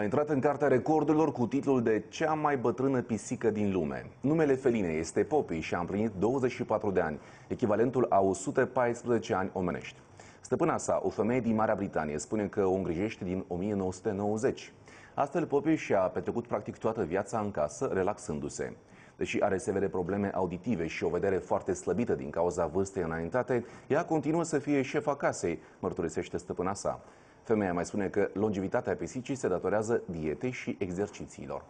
a intrat în cartea recordurilor cu titlul de cea mai bătrână pisică din lume. Numele felinei este Poppy și a împlinit 24 de ani, echivalentul a 114 ani omenești. Stăpâna sa, o femeie din Marea Britanie, spune că o îngrijește din 1990. Astfel, Poppy și-a petrecut practic toată viața în casă, relaxându-se. Deși are severe probleme auditive și o vedere foarte slăbită din cauza vârstei înaintate, ea continuă să fie șefa casei, mărturisește stăpâna sa. Femeia mai spune că longevitatea pisicii se datorează dietei și exercițiilor.